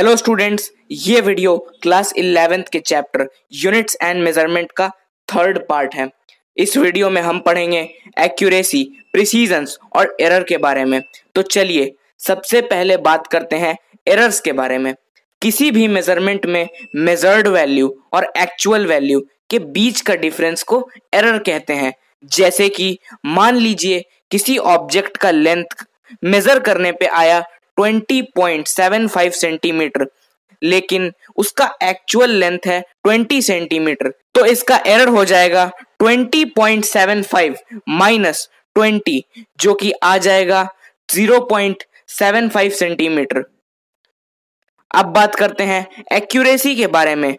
hello students ये video class eleventh के chapter units and measurement का थर्ड पार्ट है इस वीडियो में हम पढ़ेंगे एक्यूरेसी प्रिसीजंस और एरर के बारे में तो चलिए सबसे पहले बात करते हैं एरर्स के बारे में किसी भी मेजरमेंट में मेजर्ड वैल्यू और एक्चुअल वैल्यू के बीच का डिफरेंस को एरर कहते हैं जैसे कि मान लीजिए किसी ऑब्जेक्ट का लेंथ मेजर करने पे आया 20.75 सेंटीमीटर लेकिन उसका एक्चुअल लेंथ है 20 सेंटीमीटर तो इसका एरर हो जाएगा 20.75 माइनस 20 जो कि आ जाएगा 0.75 सेंटीमीटर अब बात करते हैं एक्यूरेसी के बारे में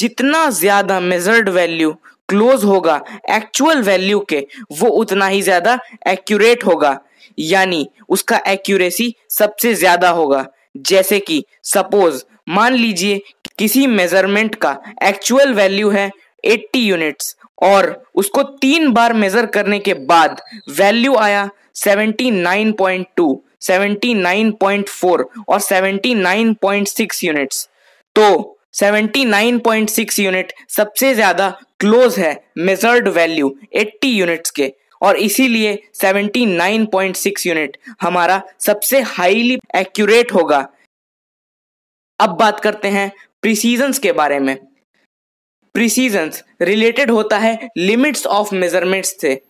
जितना ज्यादा मेजर्ड वैल्यू क्लोज होगा एक्चुअल वैल्यू के वो उतना ही ज्यादा एक्यूरेट होगा यानी उसका एक्यूरेसी सबसे ज़्यादा होगा जैसे कि सपोज मान लीजिए किसी मेजरमेंट का एक्चुअल वैल्यू है 80 यूनिट्स और उसको तीन बार मेजर करने के बाद वैल्यू आया 79.2 79.4 और 79.6 यूनिट्स तो 79.6 यूनिट सबसे ज्यादा क्लोज है मेजर्ड वैल्यू 80 यूनिट्स के और इसीलिए 79.6 यूनिट हमारा सबसे हाईली एक्यूरेट होगा अब बात करते हैं प्रिसीजंस के बारे में प्रिसीजंस रिलेटेड होता है लिमिट्स ऑफ मेजरमेंट्स से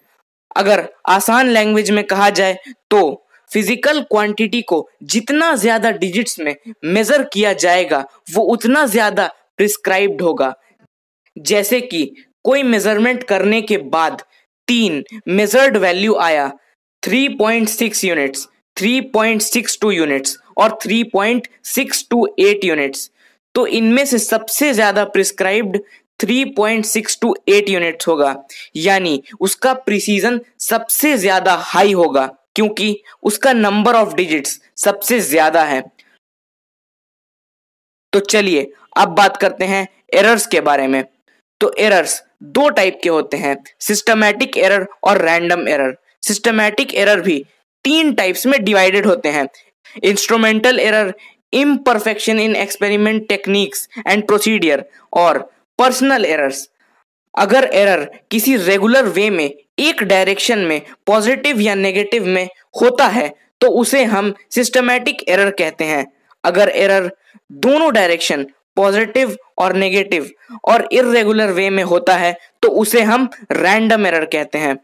अगर आसान लैंग्वेज में कहा जाए तो फिजिकल क्वांटिटी को जितना ज्यादा डिजिट्स में मेजर किया जाएगा वो उतना ज्यादा प्रिस्क्राइब्ड होगा जैसे कि कोई मेजरमेंट करने के बाद तीन मेजर्ड वैल्यू आया 3.6 यूनिट्स 3.62 यूनिट्स और 3.628 यूनिट्स तो इनमें से सबसे ज़्यादा प्रिस्क्राइब्ड 3.628 यूनिट्स होगा यानी उसका प्रिसीजन सबसे ज़्यादा हाई होगा क्योंकि उसका नंबर ऑफ डिजिट्स सबसे ज़्यादा है तो चलिए अब बात करते हैं एरर्स के बारे में तो एरर्स दो टाइप के होते हैं सिस्टमैटिक एरर और रैंडम एरर सिस्टमैटिक एरर भी तीन टाइप्स में डिवाइडेड होते हैं instrumental error imperfection in experiment techniques and procedure और पर्सनल एरर्स अगर एरर किसी रेगुलर वे में एक डायरेक्शन में पॉजिटिव या नेगेटिव में होता है तो उसे हम सिस्टमैटिक एरर कहते हैं अगर एरर दोनों डायरेक्शन पॉजिटिव और नेगेटिव और इरेगुलर वे में होता है तो उसे हम रैंडम एरर कहते हैं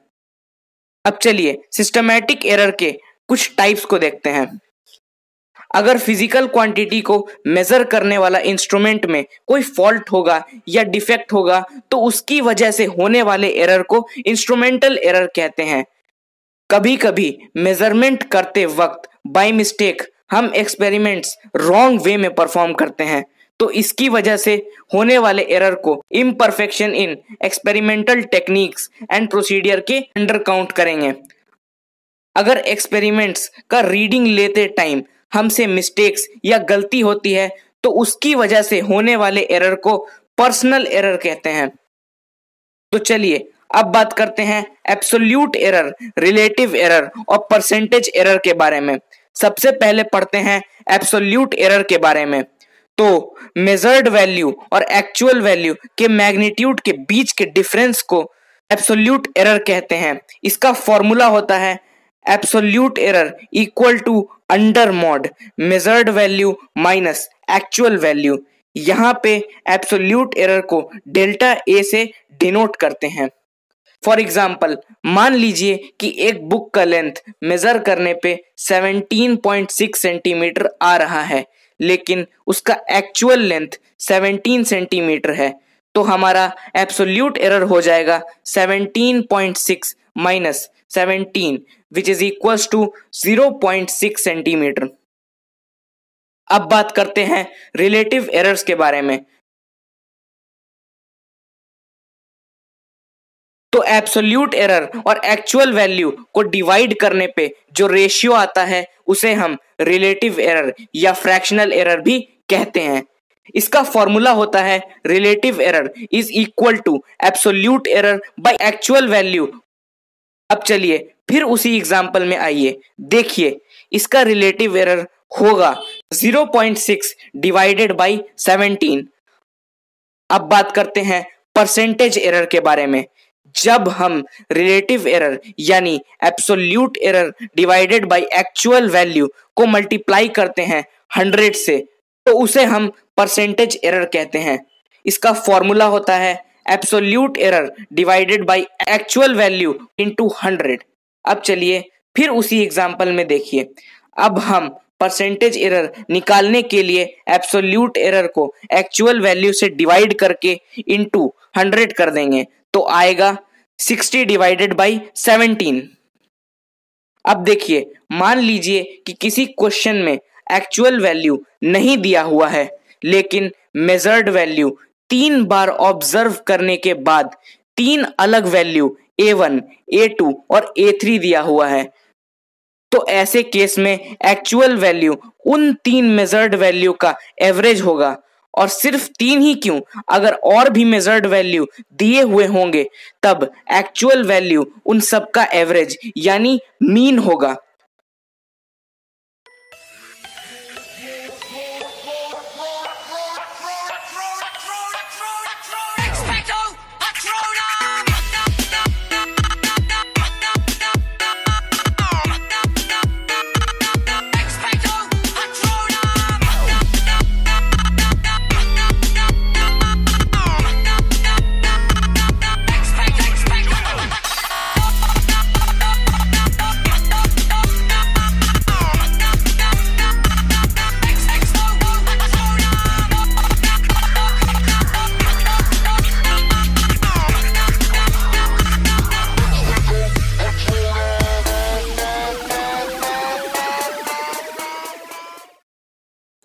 अब चलिए सिस्टमैटिक एरर के कुछ टाइप्स को देखते हैं अगर फिजिकल क्वांटिटी को मेजर करने वाला इंस्ट्रूमेंट में कोई फॉल्ट होगा या डिफेक्ट होगा तो उसकी वजह से होने वाले एरर को इंस्ट्रूमेंटल एरर कहते हैं कभी कभी मेजरमेंट करते वक्त बाय मिस्टेक हम एक्सपेरिमेंट्स रॉन्ग वे में परफॉर्म करते हैं तो इसकी वजह से होने वाले एरर को imperfection in experimental techniques and procedure के अंडर काउंट करेंगे अगर एक्सपेरिमेंट्स का रीडिंग लेते टाइम हमसे मिस्टेक्स या गलती होती है तो उसकी वजह से होने वाले एरर को पर्सनल एरर कहते हैं तो चलिए अब बात करते हैं एब्सोल्यूट एरर रिलेटिव एरर और परसेंटेज एरर के बारे में सबसे पहले पढ़ते हैं एब्सोल्यूट एरर के बारे में तो मेजर्ड वैल्यू और एक्चुअल वैल्यू के मैग्नीट्यूड के बीच के डिफरेंस को एब्सोल्यूट एरर कहते हैं इसका फॉर्मूला होता है absolute error equal to under mod measured value minus actual value यहाँ पे एब्सोल्यूट एरर को डेल्टा ए से डिनोट करते हैं फॉर एग्जाम्पल मान लीजिए कि एक बुक का लेंथ मेजर करने पे 17.6 सेंटीमीटर आ रहा है लेकिन उसका एक्चुअल लेंथ 17 सेंटीमीटर है तो हमारा एब्सोल्यूट एरर हो जाएगा 17.6 minus 17 which is equals to 0.6 centimetre अब बात करते हैं रिलेटिव एरर्स के बारे में तो एब्सोल्यूट एरर और एक्चुअल वैल्यू को डिवाइड करने पे जो रेशियो आता है उसे हम रिलेटिव एरर या फ्रैक्शनल एरर भी कहते हैं इसका फॉर्मूला होता है relative error is equal to absolute error by actual value अब चलिए फिर उसी एग्जांपल में आइए देखिए इसका रिलेटिव एरर होगा 0.6 डिवाइडेड बाय 17 अब बात करते हैं परसेंटेज एरर के बारे में जब हम रिलेटिव एरर यानी absolute error divided by actual value को मल्टीप्लाई करते हैं हंड्रेड से तो उसे हम परसेंटेज एरर कहते हैं इसका फॉर्मूला होता है absolute error divided by actual value into hundred अब चलिए फिर उसी एग्जाम्पल में देखिए अब हम परसेंटेज एरर निकालने के लिए एब्सोल्यूट एरर को एक्चुअल वैल्यू से डिवाइड करके इनटू हंड्रेड कर देंगे तो आएगा सिक्सटी डिवाइडेड बाई 17 अब देखिए मान लीजिए कि किसी क्वेश्चन में एक्चुअल वैल्यू नहीं दिया हुआ है लेकिन मेजर्ड वैल्यू तीन बार ऑब्जर्व करने के बाद तीन अलग value A one A two और ए थ्री दिया हुआ है तो ऐसे केस में एक्चुअल वैल्यू उन तीन मेजर्ड वैल्यू का एवरेज होगा और सिर्फ तीन ही क्यों अगर और भी मेजर्ड वैल्यू दिए हुए होंगे तब एक्चुअल वैल्यू उन सब का एवरेज यानी मीन होगा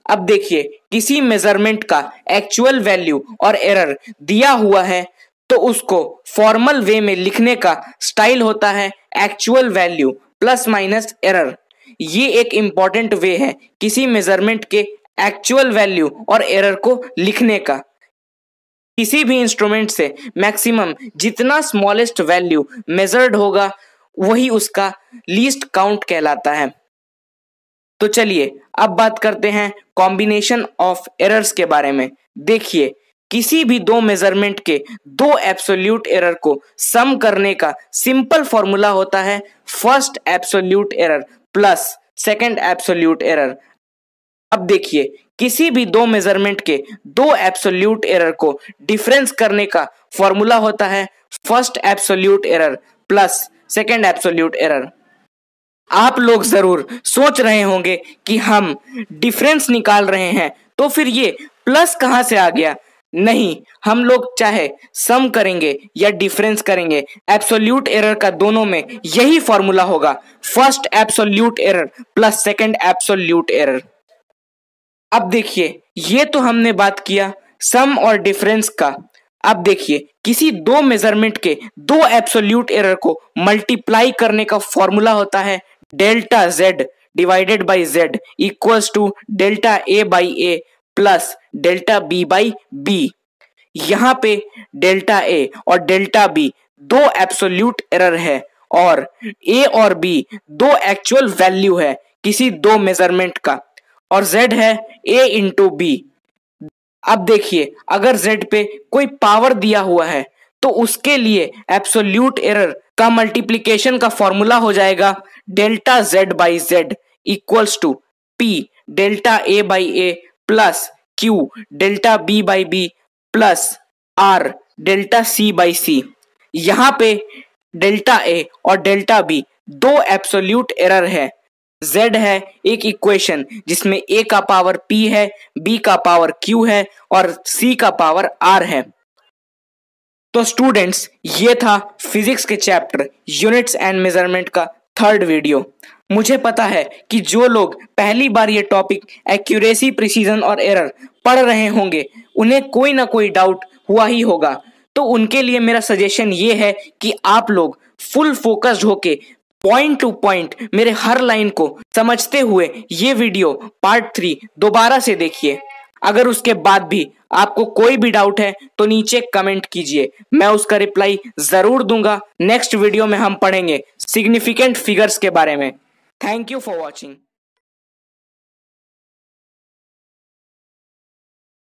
अब देखिए किसी मेजरमेंट का एक्चुअल वैल्यू और एरर दिया हुआ है तो उसको फॉर्मल वे में लिखने का स्टाइल होता है actual value plus minus error ये एक इम्पॉर्टेंट वे है किसी मेजरमेंट के एक्चुअल वैल्यू और एरर को लिखने का किसी भी इंस्ट्रूमेंट से मैक्सिमम जितना स्मॉलेस्ट वैल्यू मेजर्ड होगा वही उसका लीस्ट काउंट कहलाता है तो चलिए अब बात करते हैं कॉम्बिनेशन ऑफ एरर्स के बारे में देखिए किसी भी दो मेजरमेंट के दो एब्सोल्यूट एरर को सम करने का सिंपल फॉर्मूला होता है first absolute error plus second absolute error अब देखिए किसी भी दो मेजरमेंट के दो एब्सोल्यूट एरर को डिफरेंस करने का फॉर्मूला होता है first absolute error plus second absolute error आप लोग जरूर सोच रहे होंगे कि हम डिफरेंस निकाल रहे हैं तो फिर ये प्लस कहां से आ गया नहीं हम लोग चाहे सम करेंगे या डिफरेंस करेंगे एब्सोल्यूट एरर का दोनों में यही फॉर्मूला होगा first absolute error plus second absolute error अब देखिए ये तो हमने बात किया सम और डिफरेंस का अब देखिए किसी दो मेजरमेंट के दो एब्सोल्यूट एरर को मल्टीप्लाई करने का फॉर्मूला होता है delta Z divided by Z equal to delta A by A plus delta B by B यहां पे डेल्टा ए और डेल्टा बी दो एब्सोल्यूट एरर है और ए और बी दो एक्चुअल वैल्यू है किसी दो मेजरमेंट का और जेड है ए इंटू बी अब देखिए अगर जेड पे कोई पावर दिया हुआ है तो उसके लिए एब्सोल्यूट एरर का मल्टीप्लीकेशन का फॉर्मूला हो जाएगा delta Z by Z equals to P delta A by A plus Q delta B by B plus R delta C by C यहाँ पे डेल्टा ए और डेल्टा बी दो absolute error है z है एक equation जिसमें a का power p है b का पावर q है और c का पावर r है तो स्टूडेंट्स ये था फिजिक्स के चैप्टर यूनिट्स एंड मेजरमेंट का थर्ड वीडियो मुझे पता है कि जो लोग पहली बार ये टॉपिक एक्यूरेसी प्रिसीजन और एरर पढ़ रहे होंगे उन्हें कोई ना कोई डाउट हुआ ही होगा तो उनके लिए मेरा सजेशन ये है कि आप लोग फुल फोकस्ड होके पॉइंट टू पॉइंट मेरे हर लाइन को समझते हुए ये वीडियो पार्ट थ्री दोबारा से देखिए अगर उसके बाद भी आपको कोई भी डाउट है तो नीचे कमेंट कीजिए मैं उसका रिप्लाई जरूर दूंगा नेक्स्ट वीडियो में हम पढ़ेंगे सिग्निफिकेंट फिगर्स के बारे में थैंक यू फॉर वॉचिंग